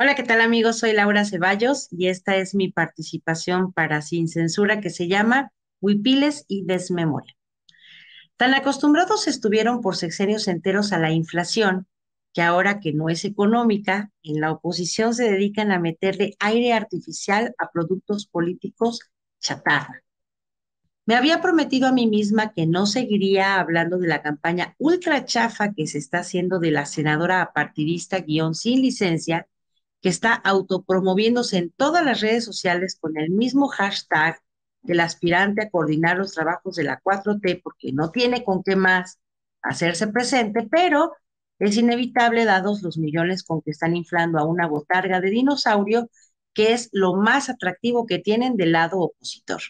Hola, ¿qué tal amigos? Soy Laura Ceballos y esta es mi participación para Sin Censura que se llama Huipiles y Desmemoria. Tan acostumbrados estuvieron por sexenios enteros a la inflación que ahora que no es económica, en la oposición se dedican a meterle aire artificial a productos políticos chatarra. Me había prometido a mí misma que no seguiría hablando de la campaña ultra chafa que se está haciendo de la senadora apartidista guión sin licencia que está autopromoviéndose en todas las redes sociales con el mismo hashtag del aspirante a coordinar los trabajos de la 4T, porque no tiene con qué más hacerse presente, pero es inevitable dados los millones con que están inflando a una botarga de dinosaurio, que es lo más atractivo que tienen del lado opositor.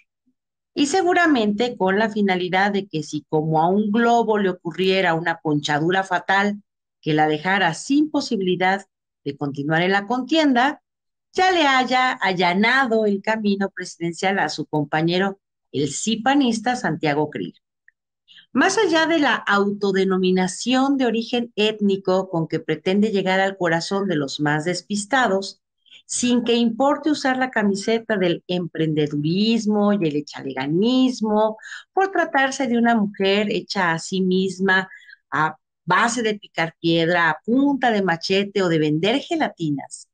Y seguramente con la finalidad de que si como a un globo le ocurriera una ponchadura fatal que la dejara sin posibilidad de continuar en la contienda, ya le haya allanado el camino presidencial a su compañero, el cipanista Santiago Krill. Más allá de la autodenominación de origen étnico con que pretende llegar al corazón de los más despistados, sin que importe usar la camiseta del emprendedurismo y el echaleganismo, por tratarse de una mujer hecha a sí misma a base de picar piedra, a punta de machete o de vender gelatinas,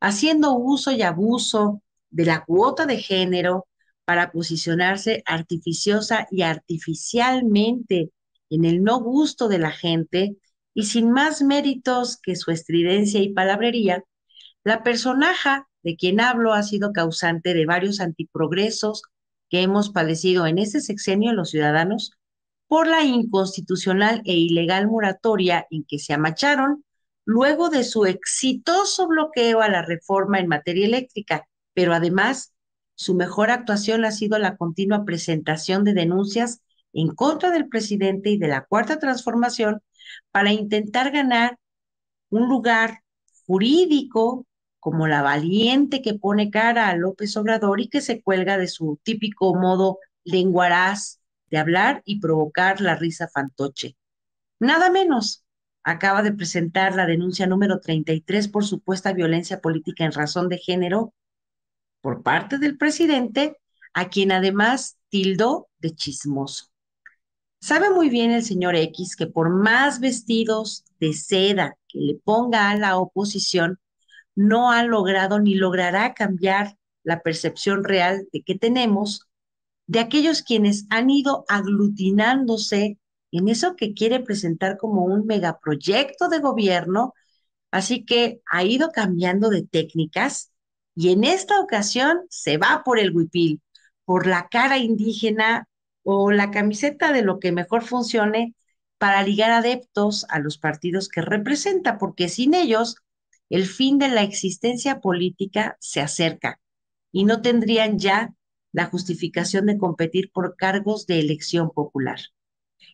haciendo uso y abuso de la cuota de género para posicionarse artificiosa y artificialmente en el no gusto de la gente y sin más méritos que su estridencia y palabrería, la personaja de quien hablo ha sido causante de varios antiprogresos que hemos padecido en este sexenio los ciudadanos por la inconstitucional e ilegal moratoria en que se amacharon luego de su exitoso bloqueo a la reforma en materia eléctrica, pero además su mejor actuación ha sido la continua presentación de denuncias en contra del presidente y de la cuarta transformación para intentar ganar un lugar jurídico como la valiente que pone cara a López Obrador y que se cuelga de su típico modo lenguaraz de hablar y provocar la risa fantoche. Nada menos. Acaba de presentar la denuncia número 33 por supuesta violencia política en razón de género por parte del presidente, a quien además tildó de chismoso. Sabe muy bien el señor X que por más vestidos de seda que le ponga a la oposición, no ha logrado ni logrará cambiar la percepción real de que tenemos de aquellos quienes han ido aglutinándose en eso que quiere presentar como un megaproyecto de gobierno, así que ha ido cambiando de técnicas y en esta ocasión se va por el huipil, por la cara indígena o la camiseta de lo que mejor funcione para ligar adeptos a los partidos que representa, porque sin ellos el fin de la existencia política se acerca y no tendrían ya la justificación de competir por cargos de elección popular.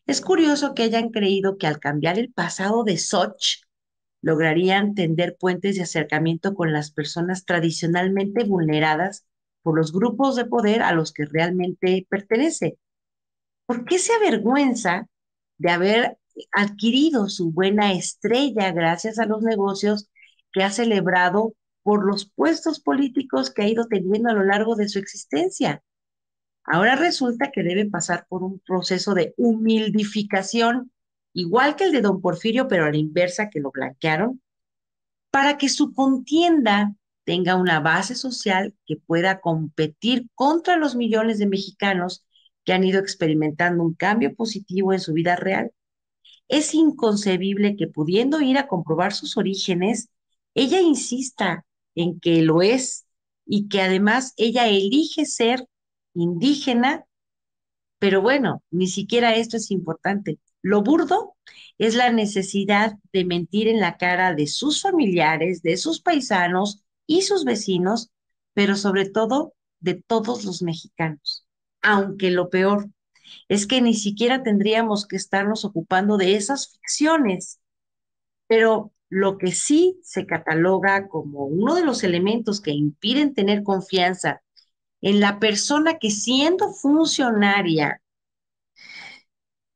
Es curioso que hayan creído que al cambiar el pasado de Soch, lograrían tender puentes de acercamiento con las personas tradicionalmente vulneradas por los grupos de poder a los que realmente pertenece. ¿Por qué se avergüenza de haber adquirido su buena estrella gracias a los negocios que ha celebrado por los puestos políticos que ha ido teniendo a lo largo de su existencia. Ahora resulta que debe pasar por un proceso de humildificación, igual que el de don Porfirio, pero a la inversa que lo blanquearon, para que su contienda tenga una base social que pueda competir contra los millones de mexicanos que han ido experimentando un cambio positivo en su vida real. Es inconcebible que pudiendo ir a comprobar sus orígenes, ella insista en que lo es y que además ella elige ser indígena, pero bueno, ni siquiera esto es importante. Lo burdo es la necesidad de mentir en la cara de sus familiares, de sus paisanos y sus vecinos, pero sobre todo de todos los mexicanos. Aunque lo peor es que ni siquiera tendríamos que estarnos ocupando de esas ficciones. Pero lo que sí se cataloga como uno de los elementos que impiden tener confianza en la persona que siendo funcionaria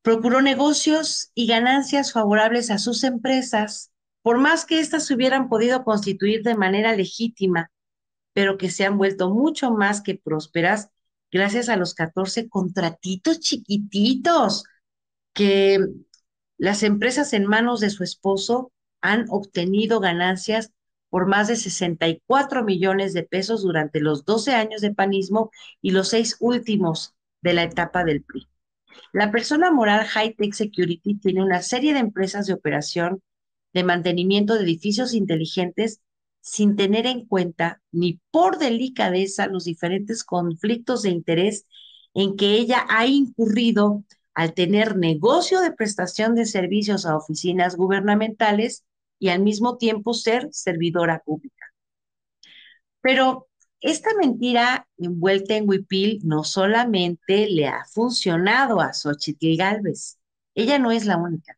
procuró negocios y ganancias favorables a sus empresas, por más que éstas se hubieran podido constituir de manera legítima, pero que se han vuelto mucho más que prósperas gracias a los 14 contratitos chiquititos que las empresas en manos de su esposo han obtenido ganancias por más de 64 millones de pesos durante los 12 años de panismo y los seis últimos de la etapa del PRI. La persona moral High Tech Security tiene una serie de empresas de operación de mantenimiento de edificios inteligentes sin tener en cuenta ni por delicadeza los diferentes conflictos de interés en que ella ha incurrido al tener negocio de prestación de servicios a oficinas gubernamentales y al mismo tiempo ser servidora pública. Pero esta mentira envuelta en huipil no solamente le ha funcionado a Xochitl Galvez, ella no es la única.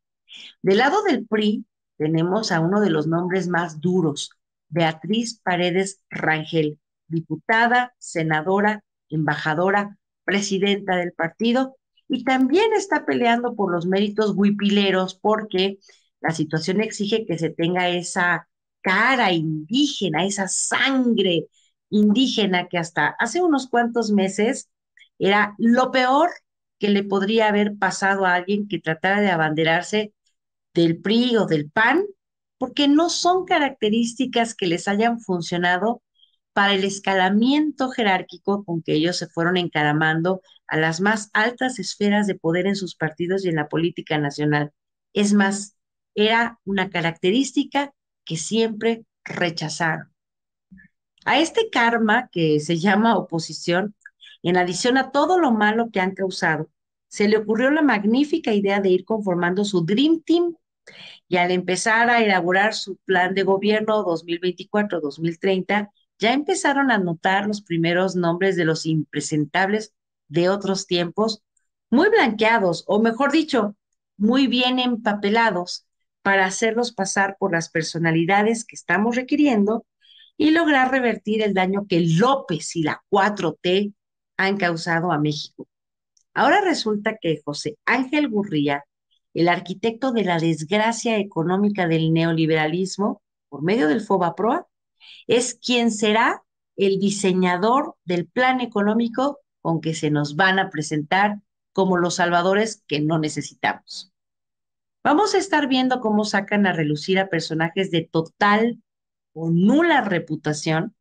Del lado del PRI tenemos a uno de los nombres más duros, Beatriz Paredes Rangel, diputada, senadora, embajadora, presidenta del partido, y también está peleando por los méritos huipileros porque la situación exige que se tenga esa cara indígena, esa sangre indígena que hasta hace unos cuantos meses era lo peor que le podría haber pasado a alguien que tratara de abanderarse del PRI o del PAN, porque no son características que les hayan funcionado para el escalamiento jerárquico con que ellos se fueron encaramando a las más altas esferas de poder en sus partidos y en la política nacional. Es más, era una característica que siempre rechazaron. A este karma que se llama oposición, en adición a todo lo malo que han causado, se le ocurrió la magnífica idea de ir conformando su Dream Team y al empezar a elaborar su plan de gobierno 2024-2030, ya empezaron a notar los primeros nombres de los impresentables de otros tiempos, muy blanqueados, o mejor dicho, muy bien empapelados para hacerlos pasar por las personalidades que estamos requiriendo y lograr revertir el daño que López y la 4T han causado a México. Ahora resulta que José Ángel Gurría, el arquitecto de la desgracia económica del neoliberalismo por medio del FOBAPROA, es quien será el diseñador del plan económico con que se nos van a presentar como los salvadores que no necesitamos. Vamos a estar viendo cómo sacan a relucir a personajes de total o nula reputación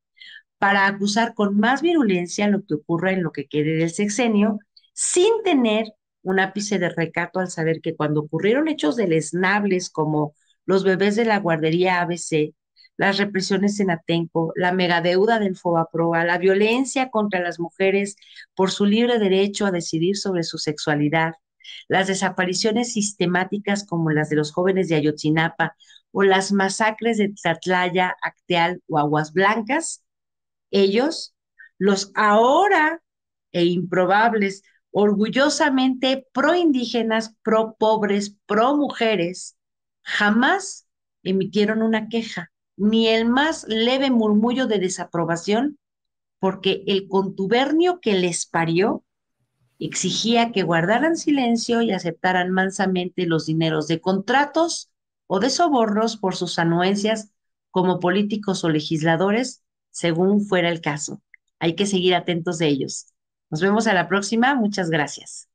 para acusar con más virulencia lo que ocurra en lo que quede del sexenio, sin tener un ápice de recato al saber que cuando ocurrieron hechos deleznables como los bebés de la guardería ABC, las represiones en Atenco, la megadeuda del Fobaproa, la violencia contra las mujeres por su libre derecho a decidir sobre su sexualidad, las desapariciones sistemáticas como las de los jóvenes de Ayotzinapa o las masacres de Tlatlaya, Acteal o Aguas Blancas, ellos, los ahora e improbables, orgullosamente proindígenas, pro pobres, pro mujeres, jamás emitieron una queja, ni el más leve murmullo de desaprobación, porque el contubernio que les parió exigía que guardaran silencio y aceptaran mansamente los dineros de contratos o de sobornos por sus anuencias como políticos o legisladores, según fuera el caso. Hay que seguir atentos de ellos. Nos vemos a la próxima. Muchas gracias.